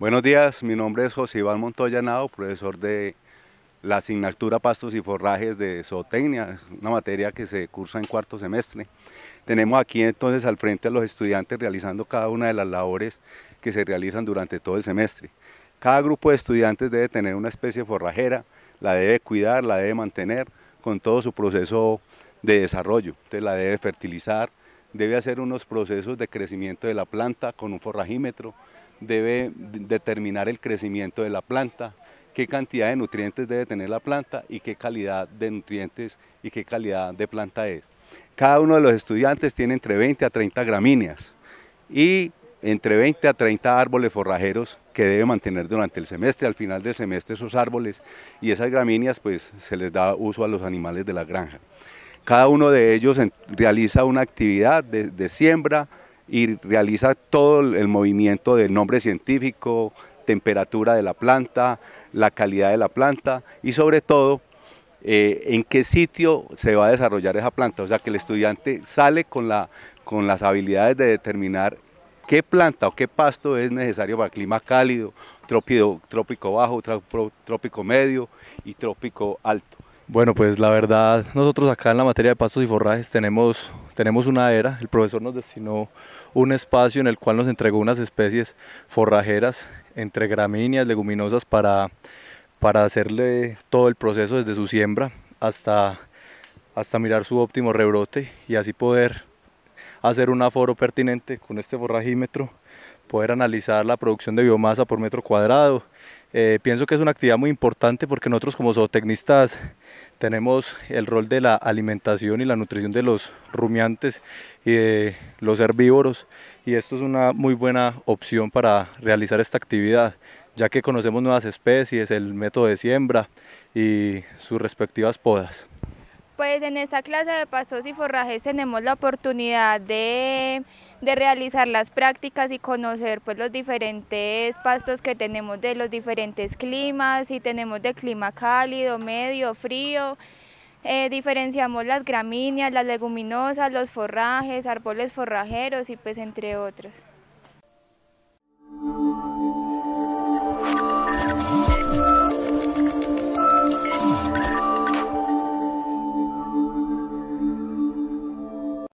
Buenos días, mi nombre es José Iván Montoyanado, profesor de la asignatura Pastos y Forrajes de Zootecnia, una materia que se cursa en cuarto semestre. Tenemos aquí entonces al frente a los estudiantes realizando cada una de las labores que se realizan durante todo el semestre. Cada grupo de estudiantes debe tener una especie forrajera, la debe cuidar, la debe mantener con todo su proceso de desarrollo, entonces la debe fertilizar, debe hacer unos procesos de crecimiento de la planta con un forrajímetro, debe determinar el crecimiento de la planta, qué cantidad de nutrientes debe tener la planta y qué calidad de nutrientes y qué calidad de planta es. Cada uno de los estudiantes tiene entre 20 a 30 gramíneas y entre 20 a 30 árboles forrajeros que debe mantener durante el semestre. Al final del semestre esos árboles y esas gramíneas pues se les da uso a los animales de la granja. Cada uno de ellos realiza una actividad de, de siembra, y realiza todo el movimiento del nombre científico, temperatura de la planta, la calidad de la planta y sobre todo eh, en qué sitio se va a desarrollar esa planta. O sea que el estudiante sale con, la, con las habilidades de determinar qué planta o qué pasto es necesario para clima cálido, trópico, trópico bajo, trópico medio y trópico alto. Bueno, pues la verdad, nosotros acá en la materia de pastos y forrajes tenemos tenemos una era, el profesor nos destinó un espacio en el cual nos entregó unas especies forrajeras entre gramíneas, leguminosas para, para hacerle todo el proceso desde su siembra hasta, hasta mirar su óptimo rebrote y así poder hacer un aforo pertinente con este forrajímetro, poder analizar la producción de biomasa por metro cuadrado. Eh, pienso que es una actividad muy importante porque nosotros como zootecnistas tenemos el rol de la alimentación y la nutrición de los rumiantes y de los herbívoros y esto es una muy buena opción para realizar esta actividad ya que conocemos nuevas especies, el método de siembra y sus respectivas podas. Pues en esta clase de pastos y forrajes tenemos la oportunidad de de realizar las prácticas y conocer pues los diferentes pastos que tenemos de los diferentes climas, si tenemos de clima cálido, medio, frío, eh, diferenciamos las gramíneas, las leguminosas, los forrajes, árboles forrajeros y pues entre otros.